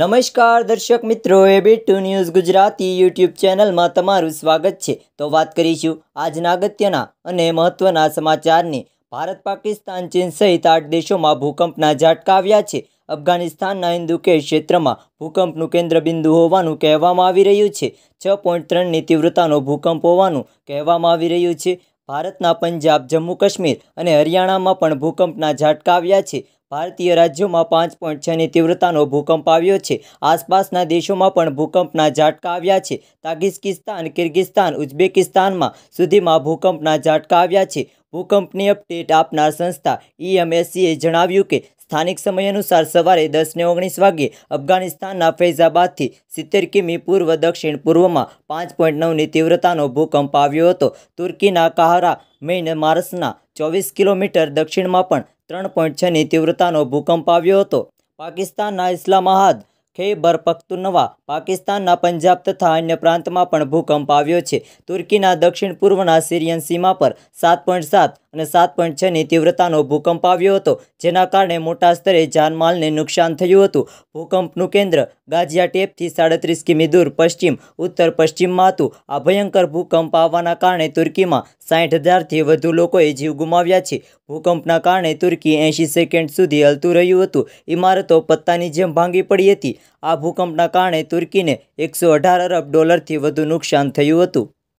નમસ્કાર દર્શક મિત્રો A B two news Gujarati YouTube ચેનલમાં તમારું સ્વાગત છે તો વાત કરીશું આજના અગત્યના અને મહત્વના સમાચારની ભારત પાકિસ્તાન ચીન સહિત આઠ દેશોમાં ભૂકંપના ઝાટકા આવ્યા છે અફઘાનિસ્તાનના હિન્દુકે ક્ષેત્રમાં ભૂકંપનું કેન્દ્રબિંદુ હોવાનું કહેવામાં આવી રહ્યું છે છ પોઈન્ટ ત્રણની તીવ્રતાનો ભૂકંપ હોવાનું કહેવામાં આવી રહ્યું છે ભારતના પંજાબ જમ્મુ કાશ્મીર અને હરિયાણામાં પણ ભૂકંપના ઝાટકા આવ્યા છે ભારતીય રાજ્યોમાં પાંચ પોઈન્ટ છની તીવ્રતાનો ભૂકંપ આવ્યો છે આસપાસના દેશોમાં પણ ભૂકંપના ઝાટકા આવ્યા છે તાગિસ્કિસ્તાન કિર્ગિસ્તાન ઉઝબેકિસ્તાનમાં સુધીમાં ભૂકંપના ઝાટકા આવ્યા છે ભૂકંપની અપડેટ આપનાર સંસ્થા ઈએમએસસીએ જણાવ્યું કે સ્થાનિક સમય અનુસાર સવારે દસને ઓગણીસ વાગ્યે અફઘાનિસ્તાનના ફૈઝાબાદથી સિત્તેર કિમી પૂર્વ દક્ષિણ પૂર્વમાં પાંચ પોઈન્ટ નવની તીવ્રતાનો ભૂકંપ આવ્યો હતો તુર્કીના કાહરા મેઇન માર્સના ચોવીસ કિલોમીટર દક્ષિણમાં પણ ત્રણ પોઈન્ટ છની તીવ્રતાનો ભૂકંપ આવ્યો હતો પાકિસ્તાનના ઇસ્લામાહાદ ખૈબર પખ્તુનવા પાકિસ્તાનના પંજાબ તથા અન્ય પ્રાંતમાં પણ ભૂકંપ આવ્યો છે તુર્કીના દક્ષિણ પૂર્વના સિરિયન સીમા પર સાત પોઈન્ટ સાત અને સાત પોઈન્ટ છની તીવ્રતાનો ભૂકંપ આવ્યો હતો જેના કારણે મોટા સ્તરે જાનમાલને નુકસાન થયું હતું ભૂકંપનું કેન્દ્ર ગાજિયા ટેપથી સાડત્રીસ કિમી દૂર પશ્ચિમ ઉત્તર પશ્ચિમમાં હતું આ ભયંકર ભૂકંપ આવવાના કારણે તુર્કીમાં સાઠ હજારથી વધુ લોકોએ જીવ ગુમાવ્યા છે ભૂકંપના કારણે તુર્કી એંશી સેકન્ડ સુધી હલતું રહ્યું હતું ઇમારતો પત્તાની જેમ ભાંગી પડી હતી આ ભૂકંપના કારણે તુર્કીને એકસો અઢાર અરબ ડોલરથી વધુ નુકસાન થયું હતું